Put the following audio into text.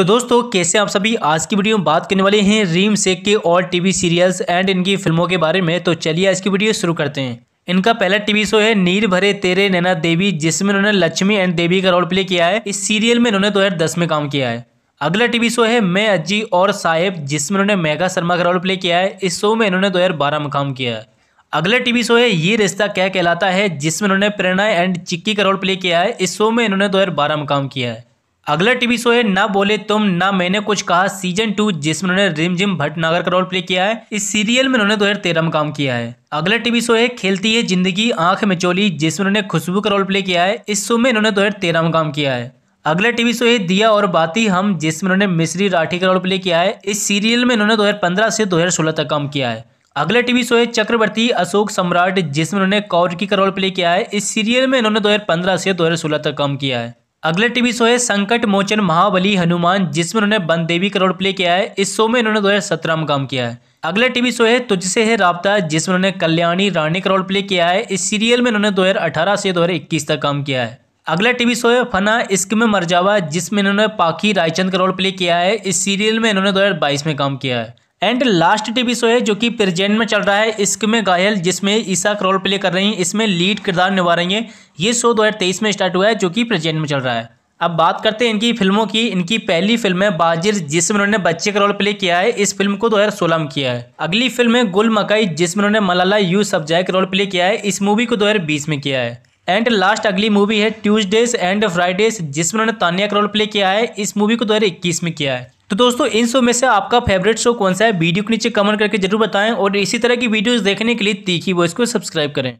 तो दोस्तों कैसे आप सभी आज की वीडियो में बात करने वाले हैं रीम शेख के और टीवी सीरियल्स एंड इनकी फिल्मों के बारे में तो चलिए आज की वीडियो शुरू करते हैं इनका पहला टीवी शो है नीर भरे तेरे नैना देवी जिसमें उन्होंने लक्ष्मी एंड देवी का रोल प्ले किया है इस सीरियल में उन्होंने दो में काम किया है अगला टीवी शो है मैं अज्जी और साहेब जिसमें उन्होंने मेघा शर्मा का रोल प्ले किया है इस शो में इन्होंने दो में काम किया है अगला टीवी शो है ये रिश्ता क्या कहलाता है जिसमें उन्होंने प्रेरणा एंड चिक्की का रोल प्ले किया है इस शो में इन्होंने दो में काम किया है अगला टीवी शो है ना बोले तुम ना मैंने कुछ कहा सीजन टू जिसमें उन्होंने रिमझिम भटनागर का रोल प्ले किया है इस सीरियल में उन्होंने दो हजार तेरह में काम किया है अगला टीवी शो है खेलती है जिंदगी आंख में चोली जिसमें उन्होंने खुशबू का रोल प्ले किया है इस शो में इन्होंने तेरह में काम किया है अगला टीवी शो है दिया और बाती हम जिसमें उन्होंने मिश्री राठी का रोल प्ले किया है इस सीरियल में इन्होंने पंद्रह से दो हजार सोलह तक काम किया है अगला टीवी शो है चक्रवर्ती अशोक सम्राट जिसमें उन्होंने कौरकी का रोल प्ले किया है इस सीरियल में इन्होंने पंद्रह से दो हजार सोलह तक काम किया है अगले टीवी शो है संकट मोचन महाबली हनुमान जिसमें उन्होंने बनदेवी का रोल प्ले किया है इस शो में इन्होंने 2017 में काम किया है अगला टीवी शो है तुझसे है राबता जिसमें उन्होंने कल्याणी रानी का रोल प्ले किया है इस सीरियल में इन्होंने 2018 से 2021 तक काम किया है अगला टीवी शो है फना इश्क में मरजावा जिसमें इन्होंने पाखी रायचंद का रोल प्ले किया है इस सीरियल में इन्होंने बाईस में काम किया है एंड लास्ट टीवी शो है जो कि प्रेजेंट में चल रहा है इश्क में गायल जिसमें ईसा रोल प्ले कर रही हैं इसमें लीड किरदार निभा रही हैं ये शो 2023 में स्टार्ट हुआ है जो कि प्रेजेंट में चल रहा है अब बात करते हैं इनकी फिल्मों की इनकी पहली फिल्म है बाजिर जिसमें उन्होंने बच्चे का रोल प्ले किया है इस फिल्म को दो हज़ार सोलह में किया है अगली फिल्म है गुल मकाई जिसमें उन्होंने मलाला यू सब्जाय का रोल प्ले किया है इस मूवी को दो हजार बीस में किया है एंड लास्ट अगली मूवी है ट्यूजडेज एंड फ्राइडेज जिसमें उन्होंने तानिया का रोल प्ले किया है इस मूवी को दो हजार इक्कीस में किया है तो दोस्तों इन शो में से आपका फेवरेट शो कौन सा है वीडियो के नीचे कमेंट करके जरूर बताएं और इसी तरह की वीडियोस देखने के लिए तीखी वॉइस को सब्सक्राइब करें